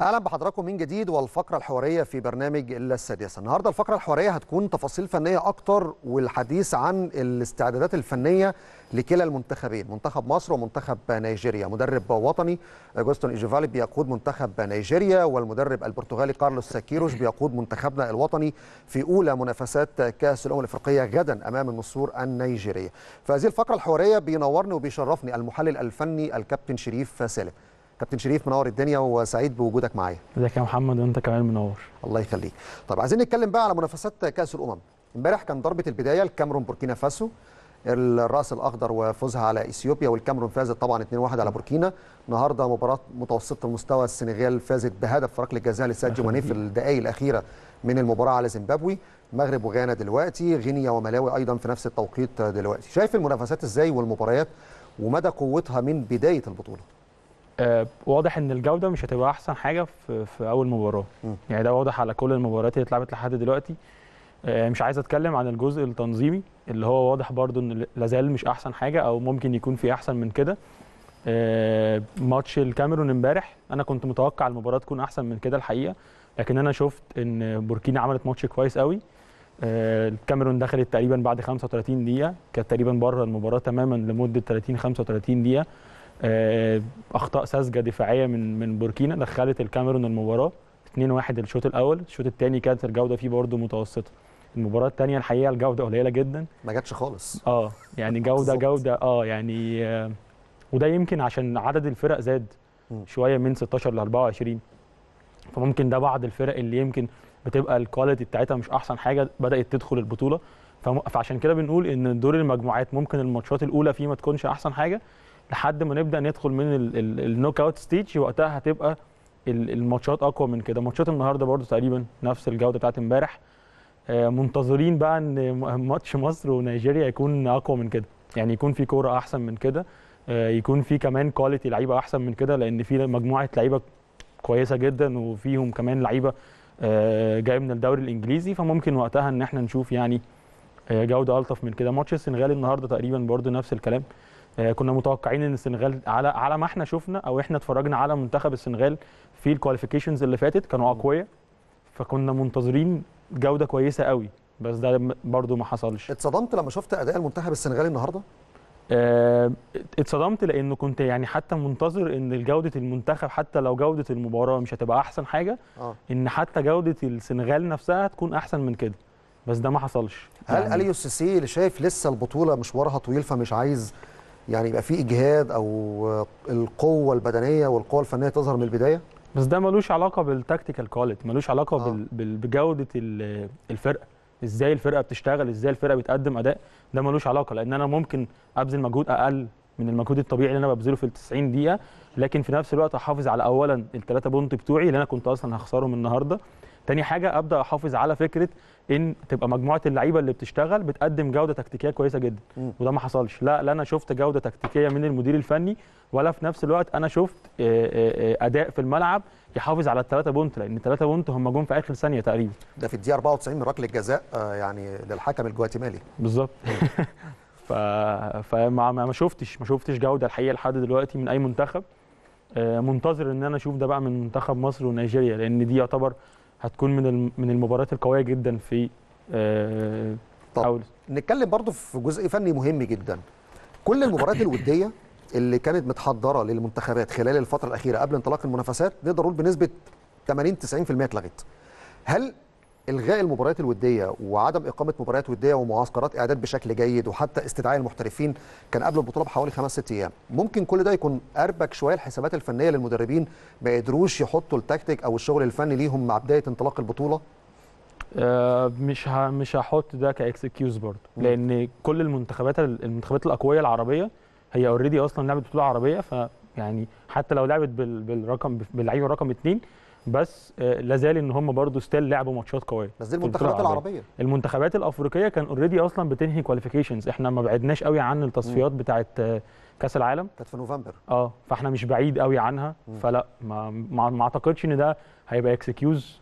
اهلا بحضراتكم من جديد والفقره الحواريه في برنامج الا السادسه النهارده الفقره الحواريه هتكون تفاصيل فنيه اكتر والحديث عن الاستعدادات الفنيه لكلا المنتخبين منتخب مصر ومنتخب نيجيريا مدرب وطني جوستون ايجيفالي بيقود منتخب نيجيريا والمدرب البرتغالي كارلوس ساكيروش بيقود منتخبنا الوطني في اولى منافسات كاس الامم الافريقيه غدا امام النصور النيجيريه فهذه الفقره الحواريه بينورني وبيشرفني المحلل الفني الكابتن شريف سالم كابتن شريف منور الدنيا وسعيد بوجودك معايا ازيك يا محمد وانت كمان منور الله يخليك طب عايزين نتكلم بقى على منافسات كاس الامم امبارح كان ضربه البدايه الكاميرون بوركينا فاسو الراس الاخضر وفوزها على اثيوبيا والكاميرون فازت طبعا 2-1 على بوركينا النهارده مباراه متوسطه المستوى السنغال فازت بهدف فرق الجزاء لسادجو ماني في الدقائق الاخيره من المباراه على زيمبابوي المغرب وغانا دلوقتي غينيا وملاوي ايضا في نفس التوقيت دلوقتي شايف المنافسات ازاي والمباريات ومدى قوتها من بدايه البطوله آه، واضح ان الجوده مش هتبقى احسن حاجه في, في اول مباراه م. يعني ده واضح على كل المباريات اللي اتلعبت لحد دلوقتي آه، مش عايز اتكلم عن الجزء التنظيمي اللي هو واضح برضو ان لازال مش احسن حاجه او ممكن يكون في احسن من كده آه، ماتش الكاميرون امبارح انا كنت متوقع المباراه تكون احسن من كده الحقيقه لكن انا شفت ان بوركينا عملت ماتش كويس قوي الكاميرون دخلت تقريبا بعد 35 دقيقه كانت تقريبا بره المباراه تماما لمده 30 35 دقيقه آه، اخطاء ساذجه دفاعيه من من بوركينا دخلت الكاميرون المباراه 2-1 الشوط الاول الشوط الثاني كانت الجوده فيه برده متوسطه المباراه الثانيه الحقيقه الجوده قليله جدا ما جاتش خالص اه يعني جوده جوده اه يعني آه وده يمكن عشان عدد الفرق زاد شويه من 16 ل 24 فممكن ده بعض الفرق اللي يمكن بتبقى الكواليتي بتاعتها مش احسن حاجه بدات تدخل البطوله فعشان كده بنقول ان دور المجموعات ممكن الماتشات الاولى فيه ما تكونش احسن حاجه لحد ما نبدا ندخل من النوك اوت ستيج وقتها هتبقى الماتشات اقوى من كده ماتشات النهارده برده تقريبا نفس الجوده بتاعت امبارح آه، منتظرين بقى ان ماتش مصر ونيجيريا يكون اقوى من كده يعني يكون في كوره احسن من كده آه، يكون في كمان كواليتي لعيبه احسن من كده لان في مجموعه لعيبه كويسه جدا وفيهم كمان لعيبه آه، جايه من الدوري الانجليزي فممكن وقتها ان احنا نشوف يعني جوده الطف من كده ماتش السنغال النهارده تقريبا برده نفس الكلام آه، كنا متوقعين ان السنغال على على ما احنا شفنا او احنا اتفرجنا على منتخب السنغال في الكواليفيكيشنز اللي فاتت كانوا اقوياء فكنا منتظرين جوده كويسه قوي بس ده برضو ما حصلش اتصدمت لما شفت اداء المنتخب السنغالي النهارده أه اتصدمت لانه كنت يعني حتى منتظر ان جوده المنتخب حتى لو جوده المباراه مش هتبقى احسن حاجه آه. ان حتى جوده السنغال نفسها تكون احسن من كده بس ده ما حصلش هل يعني اليو سيسي اللي شايف لسه البطوله مشوارها طويل فمش عايز يعني يبقى في اجهاد او القوه البدنيه والقوه الفنيه تظهر من البدايه بس ده ملوش علاقه بالتكتيكال كواليتي ملوش علاقه آه. بجوده الفرقه ازاي الفرقه بتشتغل ازاي الفرقه بتقدم اداء ده ملوش علاقه لان انا ممكن ابذل مجهود اقل من المجهود الطبيعي اللي انا ببذله في ال 90 دقيقه لكن في نفس الوقت احافظ على اولا الثلاثه بونت بتوعي اللي انا كنت اصلا هخسرهم النهارده تاني حاجه ابدا احافظ على فكره ان تبقى مجموعه اللعيبه اللي بتشتغل بتقدم جوده تكتيكيه كويسه جدا مم. وده ما حصلش لا لا انا شفت جوده تكتيكيه من المدير الفني ولا في نفس الوقت انا شفت آه، آه، آه، اداء في الملعب يحافظ على الثلاثه بونت لان الثلاثه بونت هم جون في اخر ثانيه تقريبا ده في الدقيقه 94 من ركله جزاء يعني للحكم الجواتيمالي بالظبط ف... فما ما شفتش ما شفتش جوده الحقيقه لحد دلوقتي من اي منتخب منتظر ان انا اشوف ده بقى من منتخب مصر ونيجيريا لان دي يعتبر هتكون من من المباريات القويه جدا في آه، طب نتكلم برضو في جزء فني مهم جدا كل المباريات الوديه اللي كانت متحضره للمنتخبات خلال الفتره الاخيره قبل انطلاق المنافسات نقدر نقول بنسبه 80 90% اتلغت هل الغاء المباريات الوديه وعدم اقامه مباريات وديه ومعسكرات اعداد بشكل جيد وحتى استدعاء المحترفين كان قبل البطوله بحوالي خمس ست ايام ممكن كل ده يكون اربك شويه الحسابات الفنيه للمدربين ما قدروش يحطوا التكتيك او الشغل الفني ليهم مع بدايه انطلاق البطوله آه، مش مش هحط ده كاكسكيوز برضه لان كل المنتخبات المنتخبات الأقوية العربيه هي اوريدي اصلا لعبت بطوله عربيه ف يعني حتى لو لعبت بالرقم باللعيب رقم اثنين بس آه، لا زال ان هم برضه ستيل لعبوا ماتشات قويه بس دي المنتخبات العربيه المنتخبات الافريقيه كان اوريدي اصلا بتنهي كواليفيكيشنز احنا ما بعدناش قوي عن التصفيات بتاعه آه، كاس العالم كانت في نوفمبر اه فاحنا مش بعيد قوي عنها م. فلا ما ما اعتقدش ان ده هيبقى اكسكيوز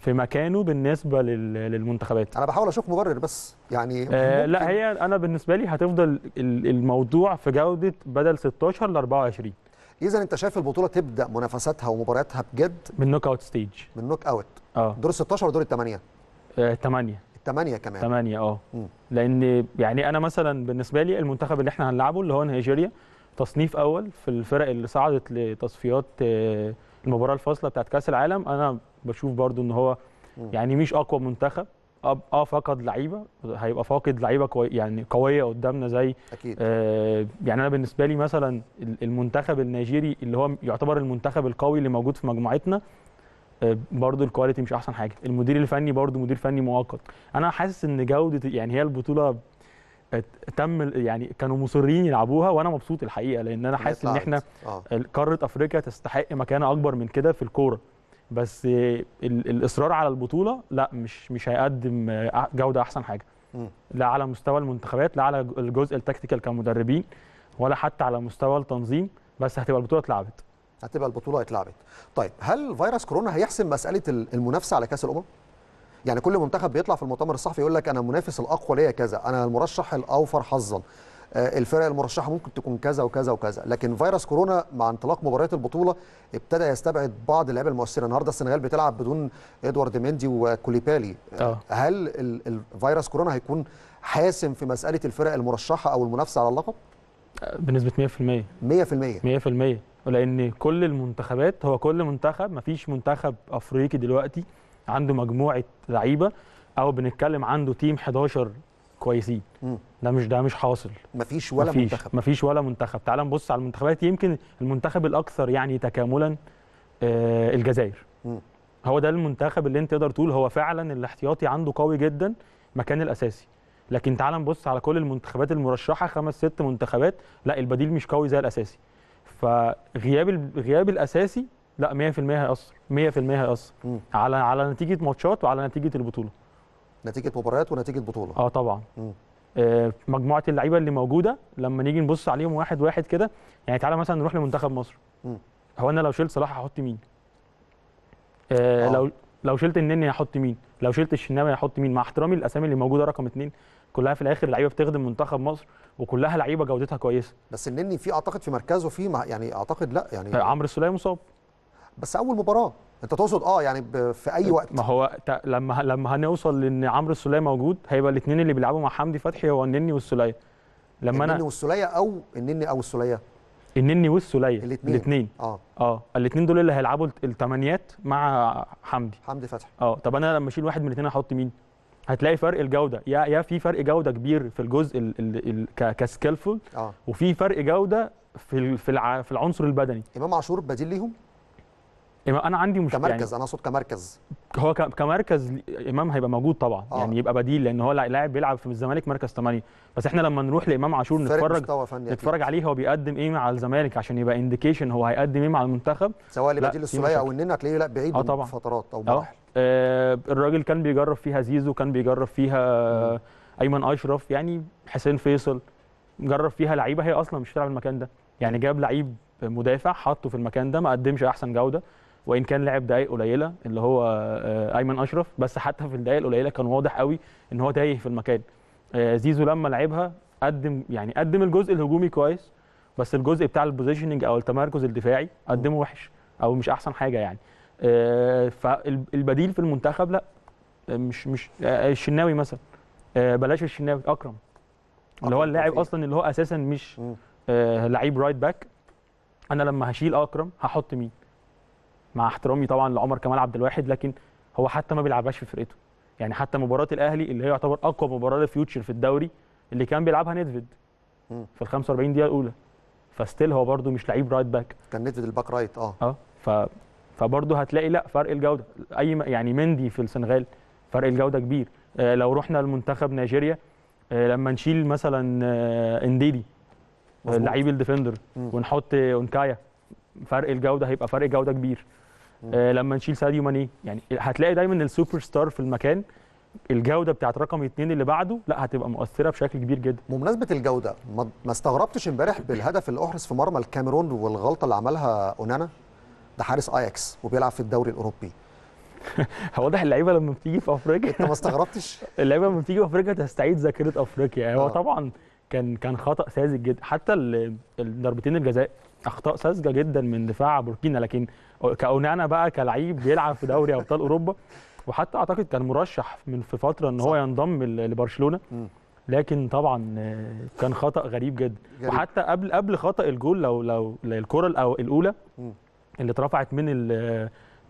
في مكانه بالنسبه للمنتخبات انا بحاول اشوف مبرر بس يعني آه لا هي انا بالنسبه لي هتفضل الموضوع في جوده بدل 16 ل 24 اذا انت شايف البطوله تبدا منافساتها ومبارياتها بجد من نوك اوت ستيج من نوك اوت اه دور 16 ودور الثمانيه آه، الثمانيه الثمانيه كمان الثمانيه اه لان يعني انا مثلا بالنسبه لي المنتخب اللي احنا هنلعبه اللي هو نيجيريا تصنيف اول في الفرق اللي صعدت لتصفيات آه، المباراه الفاصله بتاعت كاس العالم انا بشوف برضو ان هو يعني مش اقوى منتخب اه فقد لعيبه هيبقى فاقد لعيبه كوي يعني قويه قدامنا زي اكيد آه يعني انا بالنسبه لي مثلا المنتخب النيجيري اللي هو يعتبر المنتخب القوي اللي موجود في مجموعتنا آه برضو الكواليتي مش احسن حاجه المدير الفني برضو مدير فني مؤقت انا حاسس ان جوده يعني هي البطوله تم يعني كانوا مصرين يلعبوها وانا مبسوط الحقيقه لان انا حاسس ان احنا آه. قاره افريقيا تستحق مكانه اكبر من كده في الكوره بس الاصرار على البطوله لا مش مش هيقدم جوده احسن حاجه لا على مستوى المنتخبات لا على الجزء التكتيكال كمدربين ولا حتى على مستوى التنظيم بس هتبقى البطوله اتلعبت هتبقى البطوله اتلعبت طيب هل فيروس كورونا هيحسم مساله المنافسه على كاس الامم يعني كل منتخب بيطلع في المؤتمر الصحفي يقول لك انا المنافس الاقوى ليا كذا انا المرشح الاوفر حظا آه، الفرق المرشحه ممكن تكون كذا وكذا وكذا لكن فيروس كورونا مع انطلاق مباريات البطوله ابتدى يستبعد بعض اللعيبه المؤثره النهارده السنغال بتلعب بدون ادوارد مندي وكوليبالي أوه. هل الفيروس كورونا هيكون حاسم في مساله الفرق المرشحه او المنافسه على اللقب آه، بنسبه 100% 100% 100% لان كل المنتخبات هو كل منتخب مفيش منتخب افريقي دلوقتي عنده مجموعه لعيبه او بنتكلم عنده تيم 11 كويسين ده مش ده مش حاصل مفيش ولا مفيش منتخب مفيش ولا منتخب تعال نبص على المنتخبات يمكن المنتخب الاكثر يعني تكاملا آه الجزائر م. هو ده المنتخب اللي انت تقدر تقول هو فعلا الاحتياطي عنده قوي جدا مكان الاساسي لكن تعال نبص على كل المنتخبات المرشحه خمس ست منتخبات لا البديل مش قوي زي الاساسي فغياب غياب الاساسي لا 100% هيأثر 100% هيأثر على على نتيجه ماتشات وعلى نتيجه البطوله نتيجه مباريات ونتيجه بطوله اه طبعا مم. آه، مجموعه اللعيبه اللي موجوده لما نيجي نبص عليهم واحد واحد كده يعني تعالى مثلا نروح لمنتخب مصر مم. هو انا لو شلت صلاح هحط مين آه آه. لو لو شلت النني هحط مين لو شلت الشناوي هحط مين مع احترامي للاسامي اللي موجوده رقم اثنين كلها في الاخر لعيبه بتخدم منتخب مصر وكلها لعيبه جودتها كويسه بس النني في اعتقد في مركزه في يعني اعتقد لا يعني عمرو السوليه مصاب بس اول مباراه انت تقصد اه يعني في اي وقت ما هو لما لما هنوصل لان عمرو السوليه موجود هيبقى الاثنين اللي بيلعبوا مع حمدي فتحي هو النني والسوليه لما انا النني والسوليه او النني او السوليه النني والسوليه الاثنين اه اه الاثنين دول اللي هيلعبوا الثمانيات مع حمدي حمدي فتحي اه طب انا لما اشيل واحد من الاثنين احط مين هتلاقي فرق الجوده يا يا في فرق جوده كبير في الجزء كسكيلفول آه. وفي فرق جوده في في العنصر البدني امام عاشور بديل ليهم انا عندي مشكله يعني كمركز يعني انا اقصد كمركز هو كمركز امام هيبقى موجود طبعا آه. يعني يبقى بديل لان هو لاعب بيلعب في الزمالك مركز 8 بس احنا لما نروح لامام عاشور نتفرج نتفرج عليه هو بيقدم ايه مع الزمالك عشان يبقى انديكيشن هو هيقدم ايه مع المنتخب سواء لبديل بديل السوليه او النني هتلاقيه لا بعيد آه طبعا. فترات او آه، مراحل آه الراجل كان بيجرب فيها زيزو كان بيجرب فيها آه ايمن اشرف يعني حسين فيصل جرب فيها لعيبه هي اصلا مش بتلعب المكان ده يعني جاب لعيب مدافع حطه في المكان ده ما قدمش احسن جوده وان كان لعب دقائق قليله اللي هو آه، آه، ايمن اشرف بس حتى في الدقائق القليله كان واضح قوي ان هو تايه في المكان آه، زيزو لما لعبها قدم يعني قدم الجزء الهجومي كويس بس الجزء بتاع البوزيشننج او التمركز الدفاعي قدمه وحش او مش احسن حاجه يعني فالبديل في المنتخب لا مش مش الشناوي مثلا بلاش الشناوي اكرم اللي هو اللاعب اصلا اللي هو اساسا مش لعيب رايت باك انا لما هشيل اكرم هحط مين مع احترامي طبعا لعمر كمال عبد الواحد لكن هو حتى ما بيلعبهاش في فرقته يعني حتى مباراه الاهلي اللي هي يعتبر اقوى مباراه لفيوتشر في الدوري اللي كان بيلعبها نيدفيد في ال 45 دقيقه الاولى فستيل هو برده مش لعيب رايت باك كان نيدفيد الباك رايت اه اه ف فبرده هتلاقي لا فرق الجوده اي يعني مندي في السنغال فرق الجوده كبير آه لو رحنا لمنتخب نيجيريا آه لما نشيل مثلا آه انديدي لعيب الديفندر ونحط اونكايا فرق الجوده هيبقى فرق جوده كبير آه لما نشيل ساديو ماني يعني هتلاقي دايما السوبر ستار في المكان الجوده بتاعت رقم اثنين اللي بعده لا هتبقى مؤثره بشكل كبير جدا بمناسبه الجوده ما استغربتش امبارح بالهدف اللي احرز في مرمى الكاميرون والغلطه اللي عملها اونانا ده حارس اياكس وبيلعب في الدوري الاوروبي هو واضح اللعيبه لما بتيجي في افريقيا انت ما استغربتش اللعيبه لما بتيجي في افريقيا تستعيد ذاكره افريقيا هو آه. طبعا كان كان خطا ساذج جدا حتى ضربتين الجزاء اخطاء ساذجه جدا من دفاع بوركينا لكن كاونانا بقى كلعيب بيلعب في دوري ابطال اوروبا وحتى اعتقد كان مرشح من في فتره ان هو ينضم لبرشلونه لكن طبعا كان خطا غريب جدا جريب. وحتى قبل قبل خطا الجول لو لو الكره الاولى اللي اترفعت من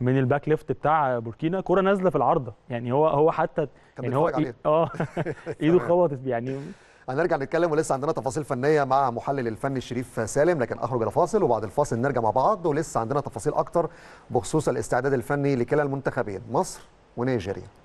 من الباك ليفت بتاع بوركينا كره نازله في العارضه يعني هو هو حتى يعني هو اه ايده خبطت يعني هنرجع نتكلم ولسه عندنا تفاصيل فنيه مع محلل الفني شريف سالم لكن اخرج الفاصل وبعد الفاصل نرجع مع بعض ولسه عندنا تفاصيل اكتر بخصوص الاستعداد الفني لكلا المنتخبين مصر ونيجيريا